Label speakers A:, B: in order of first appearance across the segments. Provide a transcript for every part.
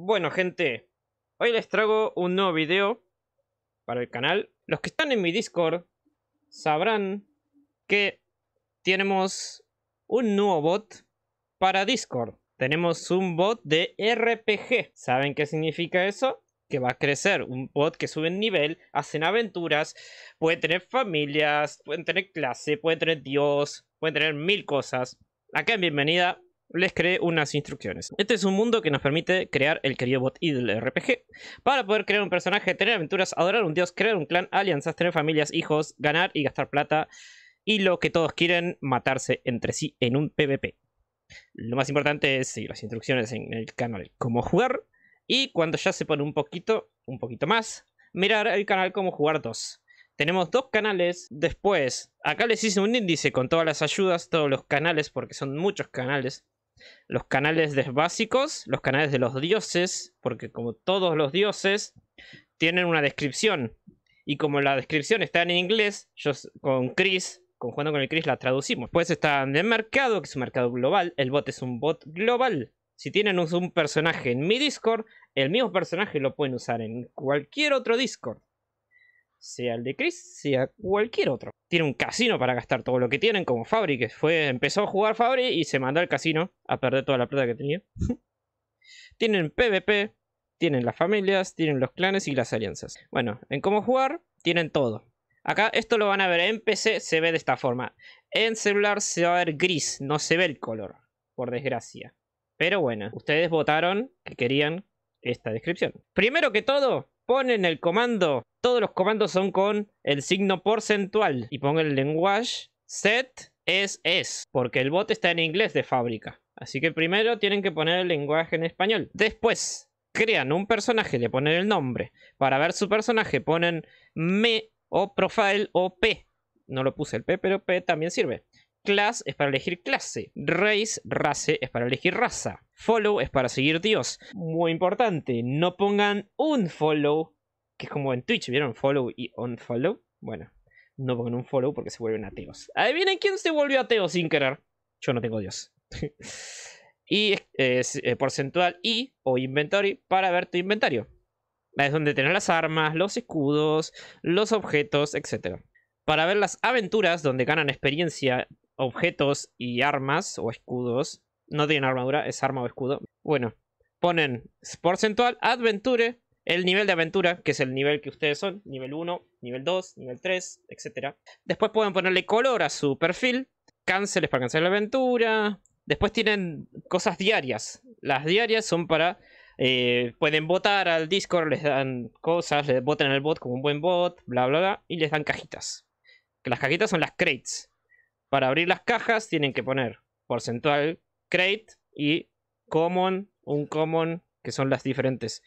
A: Bueno, gente, hoy les traigo un nuevo video para el canal. Los que están en mi Discord sabrán que tenemos un nuevo bot para Discord. Tenemos un bot de RPG. ¿Saben qué significa eso? Que va a crecer. Un bot que sube en nivel, hacen aventuras, puede tener familias, pueden tener clase, pueden tener Dios, pueden tener mil cosas. Acá en bienvenida les creé unas instrucciones. Este es un mundo que nos permite crear el querido bot Idle RPG. Para poder crear un personaje, tener aventuras, adorar un dios, crear un clan, alianzas, tener familias, hijos, ganar y gastar plata. Y lo que todos quieren, matarse entre sí en un PvP. Lo más importante es seguir las instrucciones en el canal cómo jugar. Y cuando ya se pone un poquito, un poquito más, mirar el canal cómo jugar 2. Tenemos dos canales. Después, acá les hice un índice con todas las ayudas, todos los canales, porque son muchos canales los canales básicos, los canales de los dioses, porque como todos los dioses tienen una descripción. Y como la descripción está en inglés, yo con Chris, con con el Chris, la traducimos. Pues está de el mercado, que es un mercado global. El bot es un bot global. Si tienen un personaje en mi Discord, el mismo personaje lo pueden usar en cualquier otro Discord sea el de Chris, sea cualquier otro. Tiene un casino para gastar todo lo que tienen, como Fabri, que fue, empezó a jugar Fabri y se mandó al casino a perder toda la plata que tenía. tienen PvP, tienen las familias, tienen los clanes y las alianzas. Bueno, en cómo jugar, tienen todo. Acá esto lo van a ver en PC, se ve de esta forma. En celular se va a ver gris, no se ve el color, por desgracia. Pero bueno, ustedes votaron que querían esta descripción. Primero que todo, ponen el comando, todos los comandos son con el signo porcentual y pongan el lenguaje set es es, porque el bot está en inglés de fábrica. Así que primero tienen que poner el lenguaje en español. Después crean un personaje, le ponen el nombre. Para ver su personaje ponen me o profile o p. No lo puse el p, pero p también sirve. Class es para elegir clase. Race, race, es para elegir raza. Follow es para seguir Dios. Muy importante, no pongan un follow, que es como en Twitch, ¿vieron? Follow y unfollow. Bueno, no pongan un follow porque se vuelven ateos. Adivinen quién se volvió ateo sin querer. Yo no tengo Dios. y es eh, porcentual y o inventory para ver tu inventario. Es donde tenés las armas, los escudos, los objetos, etc. Para ver las aventuras donde ganan experiencia objetos y armas o escudos. No tienen armadura, es arma o escudo. Bueno, ponen porcentual, adventure, el nivel de aventura, que es el nivel que ustedes son, nivel 1, nivel 2, nivel 3, etc. Después pueden ponerle color a su perfil, canceles para cancelar la aventura. Después tienen cosas diarias. Las diarias son para... Eh, pueden votar al Discord, les dan cosas, les votan al bot como un buen bot, bla, bla, bla, y les dan cajitas. Que las cajitas son las crates para abrir las cajas tienen que poner porcentual crate y common, un common, que son las diferentes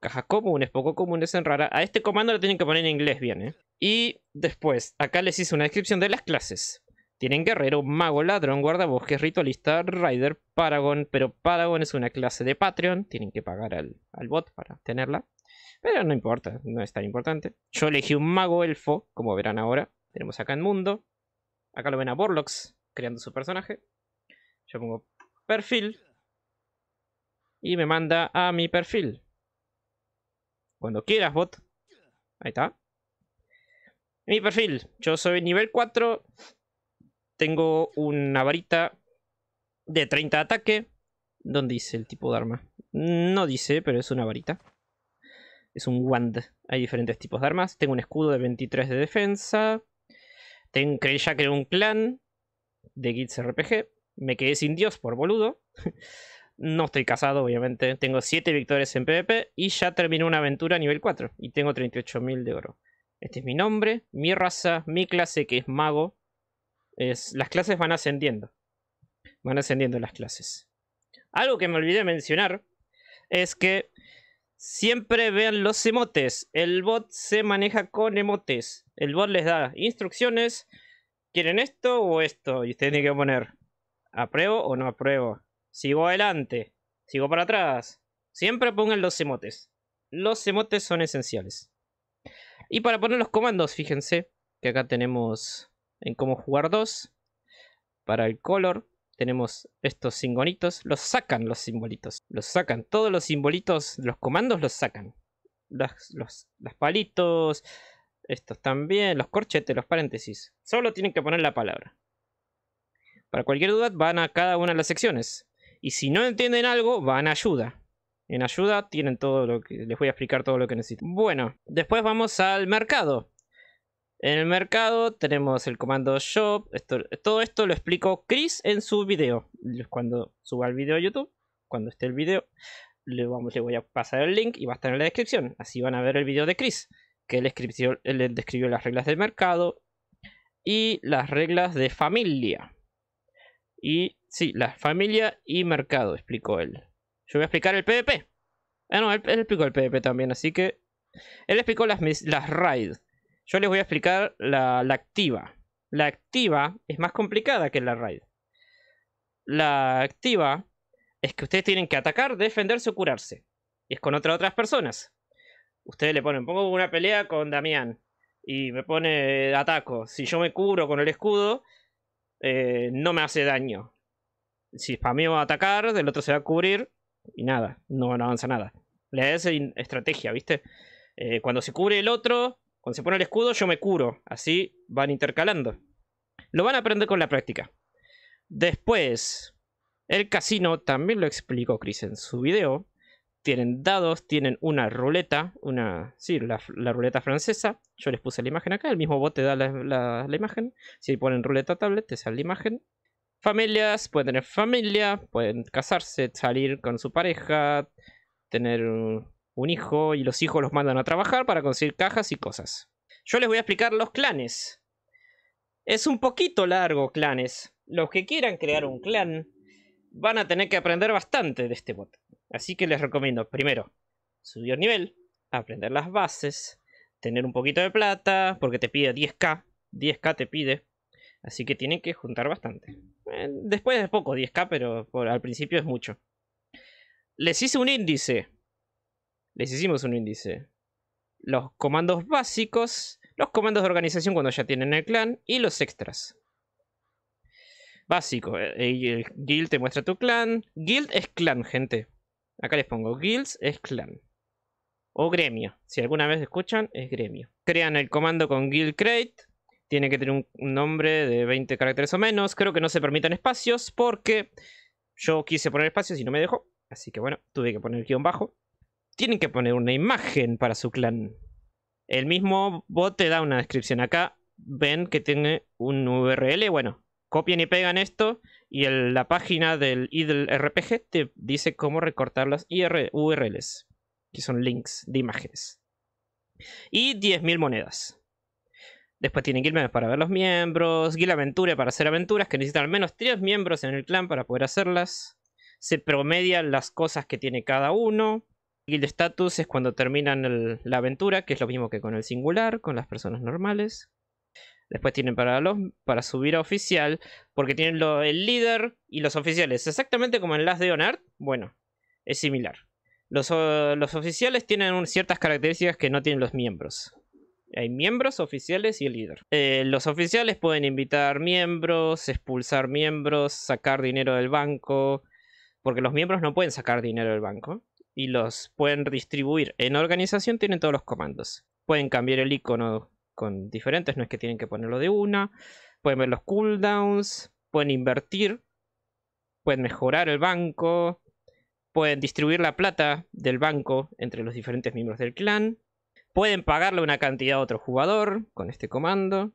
A: cajas comunes, poco comunes en rara. A este comando lo tienen que poner en inglés bien, ¿eh? Y después, acá les hice una descripción de las clases. Tienen guerrero, mago, ladrón, guardabosques, ritualista, rider, paragon. Pero paragon es una clase de Patreon. Tienen que pagar al, al bot para tenerla. Pero no importa, no es tan importante. Yo elegí un mago elfo, como verán ahora. Tenemos acá en mundo. Acá lo ven a Borlox creando su personaje. Yo pongo perfil. Y me manda a mi perfil. Cuando quieras, bot. Ahí está. Mi perfil. Yo soy nivel 4. Tengo una varita de 30 de ataque. ¿Dónde dice el tipo de arma? No dice, pero es una varita. Es un wand. Hay diferentes tipos de armas. Tengo un escudo de 23 de defensa. Ten, ya creé un clan de Kids RPG. Me quedé sin Dios por boludo. No estoy casado, obviamente. Tengo 7 victorias en PvP y ya terminé una aventura a nivel 4 y tengo 38.000 de oro. Este es mi nombre, mi raza, mi clase que es mago. Es, las clases van ascendiendo. Van ascendiendo las clases. Algo que me olvidé mencionar es que Siempre vean los emotes. El bot se maneja con emotes. El bot les da instrucciones. ¿Quieren esto o esto? Y ustedes tienen que poner apruebo o no apruebo. Sigo adelante. Sigo para atrás. Siempre pongan los emotes. Los emotes son esenciales. Y para poner los comandos, fíjense que acá tenemos en cómo jugar dos. Para el color tenemos estos singonitos. los sacan los simbolitos, los sacan, todos los simbolitos, los comandos los sacan. los, palitos, estos también, los corchetes, los paréntesis. Solo tienen que poner la palabra. Para cualquier duda van a cada una de las secciones. Y si no entienden algo, van a ayuda. En ayuda tienen todo lo que les voy a explicar todo lo que necesitan. Bueno, después vamos al mercado. En el mercado tenemos el comando shop. Esto, todo esto lo explicó Chris en su video. Cuando suba el video a YouTube, cuando esté el video, le, vamos, le voy a pasar el link y va a estar en la descripción. Así van a ver el video de Chris, que él, escribió, describió las reglas del mercado y las reglas de familia. Y sí, la familia y mercado, explicó él. Yo voy a explicar el PvP. Ah, no, él, explicó el PvP también, así que... Él explicó las, las raids yo les voy a explicar la, activa. La activa es más complicada que la raid. La activa es que ustedes tienen que atacar, defenderse o curarse. Y es con otras personas. Ustedes le ponen, pongo una pelea con Damián. Y me pone ataco. Si yo me cubro con el escudo, eh, no me hace daño. Si para mí va a atacar, del otro se va a cubrir. Y nada, no, avanza nada. Le es estrategia, ¿viste? Eh, cuando se cubre el otro, cuando se pone el escudo yo me curo. Así van intercalando. Lo van a aprender con la práctica. Después, el casino, también lo explicó Chris en su video. Tienen dados, tienen una ruleta, una, sí, la, ruleta francesa. Yo les puse la imagen acá, el mismo bot te da la, imagen. Si ponen ruleta tablet, te sale la imagen. Familias, pueden tener familia, pueden casarse, salir con su pareja, tener un hijo y los hijos los mandan a trabajar para conseguir cajas y cosas. Yo les voy a explicar los clanes. Es un poquito largo clanes. Los que quieran crear un clan van a tener que aprender bastante de este bot. Así que les recomiendo, primero, subir nivel, aprender las bases, tener un poquito de plata, porque te pide 10k, 10k te pide, así que tienen que juntar bastante. Eh, después es poco 10k, pero al principio es mucho. Les hice un índice les hicimos un índice. Los comandos básicos, los comandos de organización cuando ya tienen el clan y los extras. Básico, eh, eh, el guild te muestra tu clan. Guild es clan, gente. Acá les pongo, guilds es clan. O gremio, si alguna vez escuchan, es gremio. Crean el comando con guild create. Tiene que tener un nombre de 20 caracteres o menos. Creo que no se permitan espacios porque yo quise poner espacios y no me dejó. Así que bueno, tuve que poner el guión bajo tienen que poner una imagen para su clan. El mismo bot te da una descripción. Acá ven que tiene un URL. Bueno, copian y pegan esto. Y en la página del IDLE RPG te dice cómo recortar las URLs, que son links de imágenes. Y 10.000 monedas. Después tienen guildmates para ver los miembros, guild aventura para hacer aventuras, que necesitan al menos 3 miembros en el clan para poder hacerlas. Se promedian las cosas que tiene cada uno. Guild status es cuando terminan la aventura, que es lo mismo que con el singular, con las personas normales. Después tienen para, los, para subir a oficial, porque tienen el líder y los oficiales. Exactamente como en las de Honor, bueno, es similar. Los, oficiales tienen ciertas características que no tienen los miembros. Hay miembros, oficiales y el líder. Eh, los oficiales pueden invitar miembros, expulsar miembros, sacar dinero del banco, porque los miembros no pueden sacar dinero del banco y los pueden distribuir en organización, tienen todos los comandos. Pueden cambiar el icono con diferentes, no es que tienen que ponerlo de una. Pueden ver los cooldowns, pueden invertir, pueden mejorar el banco, pueden distribuir la plata del banco entre los diferentes miembros del clan, pueden pagarle una cantidad a otro jugador con este comando.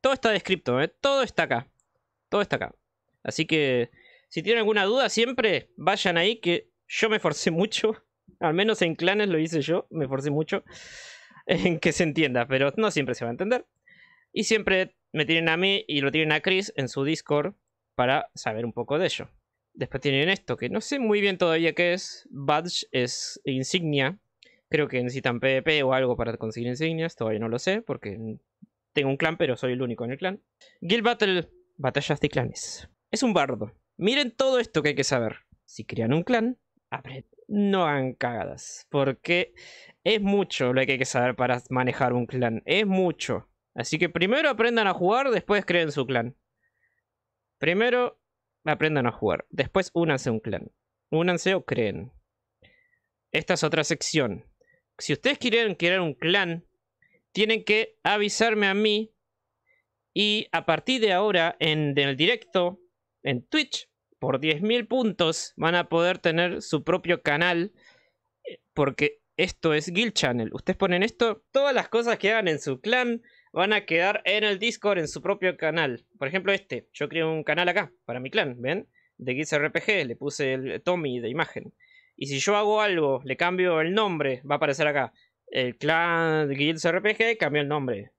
A: Todo está descrito, ¿eh? todo está acá. Todo está acá. Así que si tienen alguna duda, siempre vayan ahí que yo me forcé mucho, al menos en clanes lo hice yo, me forcé mucho en que se entienda, pero no siempre se va a entender. Y siempre me tienen a mí y lo tienen a Chris en su Discord para saber un poco de ello. Después tienen esto, que no sé muy bien todavía qué es. Badge es insignia. Creo que necesitan PvP o algo para conseguir insignias. Todavía no lo sé, porque tengo un clan, pero soy el único en el clan. Guild Battle, batallas de clanes. Es un bardo. Miren todo esto que hay que saber. Si crean un clan, no hagan cagadas, porque es mucho lo que hay que saber para manejar un clan, es mucho. Así que primero aprendan a jugar, después creen su clan. Primero aprendan a jugar, después únanse a un clan. Únanse o creen. Esta es otra sección. Si ustedes quieren crear un clan, tienen que avisarme a mí y a partir de ahora en el directo, en Twitch, por 10.000 puntos van a poder tener su propio canal. Eh, porque esto es Guild Channel. Ustedes ponen esto, todas las cosas que hagan en su clan van a quedar en el Discord, en su propio canal. Por ejemplo este, yo creo un canal acá, para mi clan, ¿ven? De Guild RPG, le puse el Tommy de imagen. Y si yo hago algo, le cambio el nombre, va a aparecer acá. El clan de Guild RPG cambió el nombre.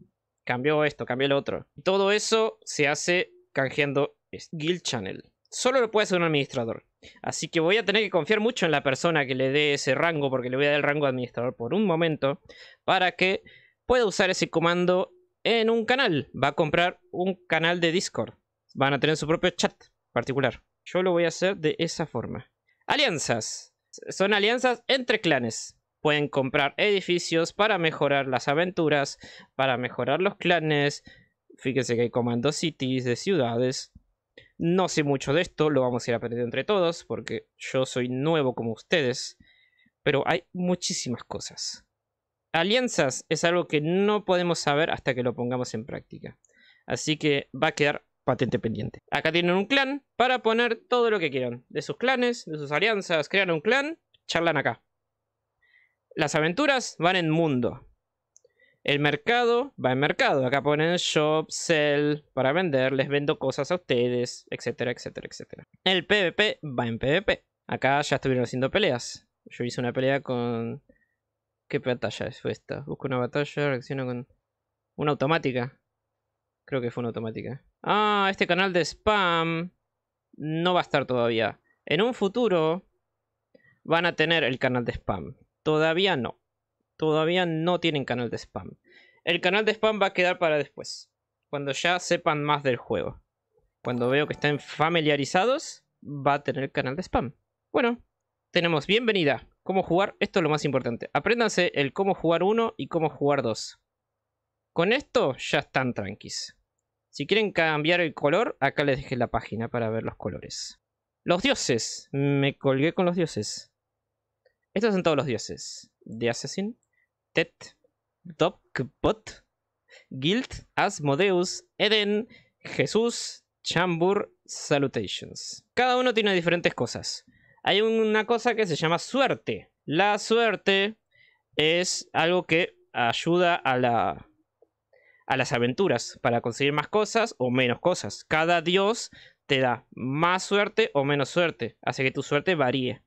A: Cambió esto, cambió el otro. Todo eso se hace canjeando Guild Channel solo lo puede hacer un administrador. Así que voy a tener que confiar mucho en la persona que le dé ese rango, porque le voy a dar el rango de administrador por un momento, para que pueda usar ese comando en un canal. Va a comprar un canal de Discord. Van a tener su propio chat particular. Yo lo voy a hacer de esa forma. Alianzas. Son alianzas entre clanes. Pueden comprar edificios para mejorar las aventuras, para mejorar los clanes. Fíjense que hay comandos cities de ciudades no sé mucho de esto, lo vamos a ir aprendiendo entre todos, porque yo soy nuevo como ustedes, pero hay muchísimas cosas. Alianzas es algo que no podemos saber hasta que lo pongamos en práctica. Así que va a quedar patente pendiente. Acá tienen un clan para poner todo lo que quieran. De sus clanes, de sus alianzas, crean un clan, charlan acá. Las aventuras van en mundo. El mercado va en mercado. Acá ponen shop, sell para vender, les vendo cosas a ustedes, etcétera, etcétera, etcétera. El PvP va en PvP. Acá ya estuvieron haciendo peleas. Yo hice una pelea con... ¿Qué batalla fue esta? Busco una batalla, reacciono con... Una automática. Creo que fue una automática. Ah, este canal de spam no va a estar todavía. En un futuro van a tener el canal de spam. Todavía no todavía no tienen canal de spam. El canal de spam va a quedar para después, cuando ya sepan más del juego. Cuando veo que estén familiarizados, va a tener canal de spam. Bueno, tenemos bienvenida, cómo jugar, esto es lo más importante. Apréndanse el cómo jugar 1 y cómo jugar 2. Con esto ya están tranquis. Si quieren cambiar el color, acá les dejé la página para ver los colores. Los dioses, me colgué con los dioses. Estos son todos los dioses de Assassin. Tet, Bot, Guild, Asmodeus, Eden, Jesús, Chambur, Salutations. Cada uno tiene diferentes cosas. Hay una cosa que se llama suerte. La suerte es algo que ayuda a a las aventuras para conseguir más cosas o menos cosas. Cada dios te da más suerte o menos suerte, hace que tu suerte varíe.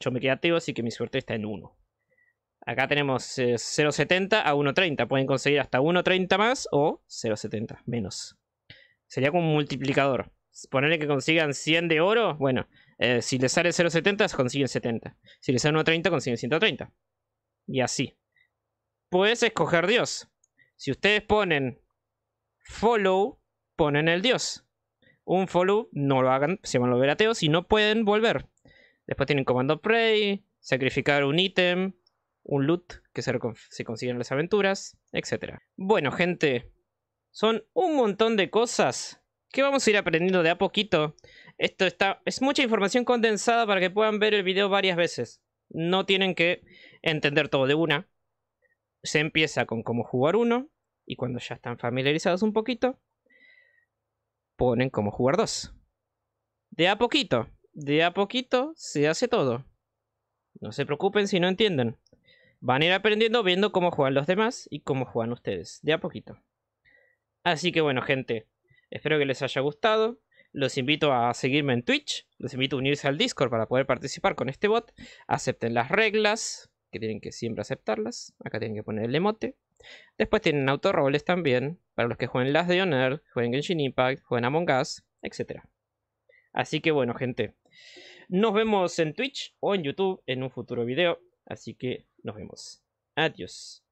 A: Yo me quedé ateo, así que mi suerte está en uno. Acá tenemos 0.70 eh, a 1.30. Pueden conseguir hasta 1.30 más o 0.70 menos. Sería como un multiplicador. Ponerle que consigan 100 de oro. Bueno, eh, si les sale 0.70, consiguen 70. Si les sale 1.30, consiguen 130. Y así. Puedes escoger Dios. Si ustedes ponen follow, ponen el Dios. Un follow, no lo hagan, se van a volver ateos y no pueden volver. Después tienen comando pray, sacrificar un ítem, un loot que se, consiguen consigue en las aventuras, etc. Bueno, gente, son un montón de cosas que vamos a ir aprendiendo de a poquito. Esto está, es mucha información condensada para que puedan ver el video varias veces. No tienen que entender todo de una. Se empieza con cómo jugar uno y cuando ya están familiarizados un poquito, ponen cómo jugar dos. De a poquito, de a poquito se hace todo. No se preocupen si no entienden. Van a ir aprendiendo viendo cómo juegan los demás y cómo juegan ustedes, de a poquito. Así que bueno, gente, espero que les haya gustado. Los invito a seguirme en Twitch, los invito a unirse al Discord para poder participar con este bot. Acepten las reglas, que tienen que siempre aceptarlas. Acá tienen que poner el emote. Después tienen autorroles también, para los que jueguen las de Honor, jueguen Genshin Impact, jueguen Among Us, etc. Así que bueno, gente. Nos vemos en Twitch o en YouTube en un futuro video. Así que Nos vemos. Adiós.